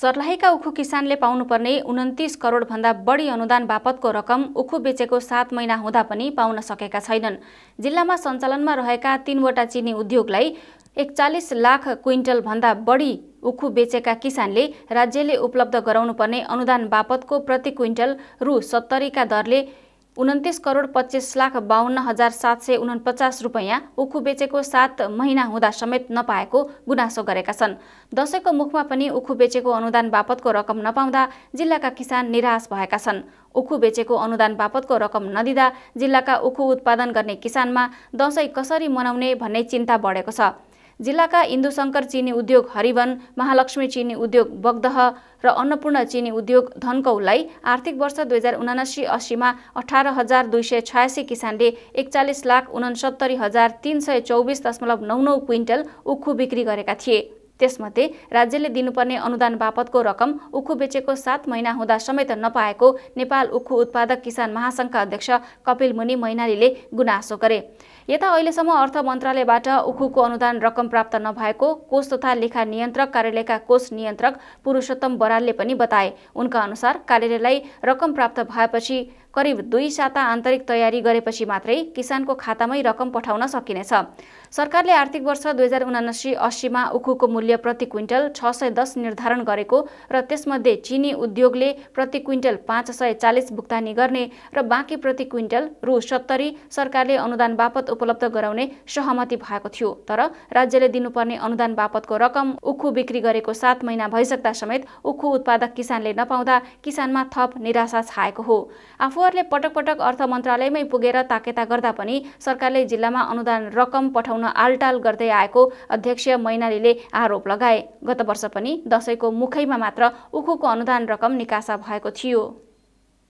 सर्लाहीका उखु किसानले पाउनुपर्ने उन्तिस करोडभन्दा बढी अनुदान बापतको रकम उखु बेचेको सात महिना हुँदा पनि पाउन सकेका छैनन् जिल्लामा सञ्चालनमा रहेका तीनवटा चिनी उद्योगलाई एकचालिस लाख क्विन्टलभन्दा बढी उखु बेचेका किसानले राज्यले उपलब्ध गराउनुपर्ने अनुदान बापतको प्रति क्विन्टल रु सत्तरीका दरले उन्तिस करोड पच्चिस लाख बाहन्न हजार सात सय उनपचास रुपियाँ उखु बेचेको सात महिना हुँदा समेत नपाएको गुनासो गरेका छन् दसैँको मुखमा पनि उखु बेचेको अनुदान बापतको रकम नपाउँदा जिल्लाका किसान निराश भएका छन् उखु बेचेको अनुदान बापतको रकम नदिँदा जिल्लाका उखु उत्पादन गर्ने किसानमा दसैँ कसरी मनाउने भन्ने चिन्ता बढेको छ जिल्लाका इन्दु इन्दुशङ्कर चिनी उद्योग हरिवन महालक्ष्मी चिनी उद्योग बग्दह र अन्नपूर्ण चिनी उद्योग धनकौललाई आर्थिक वर्ष दुई हजार उनासी असीमा अठार हजार दुई सय छयासी किसानले एकचालिस लाख उनसत्तरी हजार तिन सय चौबिस दशमलव नौ नौ क्विन्टल उखु बिक्री गरेका थिए त्यसमध्ये राज्यले दिनुपर्ने अनुदान बापतको रकम उखु बेचेको सात महिना हुँदा समेत नपाएको नेपाल उखु उत्पादक किसान महासङ्घका अध्यक्ष कपिल मुनि मैनालीले गुनासो गरे यता अहिलेसम्म अर्थ मन्त्रालयबाट उखुको अनुदान रकम प्राप्त नभएको कोष तथा लेखा नियन्त्रक कार्यालयका कोष नियन्त्रक पुरुषोत्तम बरालले पनि बताए उनका अनुसार कार्यालयलाई रकम प्राप्त भएपछि करिब दुई साता आन्तरिक तयारी गरेपछि मात्रै किसानको खातामै रकम पठाउन सकिनेछ सरकारले आर्थिक वर्ष दुई हजार उनासी अस्सीमा उखुको मूल्य प्रति क्विन्टल छ सय दस निर्धारण गरेको र त्यसमध्ये चिनी उद्योगले प्रति क्विन्टल पाँच सय चालिस भुक्तानी गर्ने र बाँकी प्रति क्विन्टल रु सत्तरी सरकारले अनुदान बापत उपलब्ध गराउने सहमति भएको थियो तर राज्यले दिनुपर्ने अनुदान बापतको रकम उखु बिक्री गरेको सात महिना भइसक्दा समेत उखु उत्पादक किसानले नपाउँदा किसानमा थप निराशा छाएको हो आफू आफूहरूले पटक पटक अर्थ मन्त्रालयमै पुगेर ताकेता गर्दा पनि सरकारले जिल्लामा अनुदान रकम पठाउन आलटाल गर्दै आएको अध्यक्ष मैनालीले आरोप लगाए गत वर्ष पनि दसैँको मुखैमा मात्र उखुको अनुदान रकम निकासा भएको थियो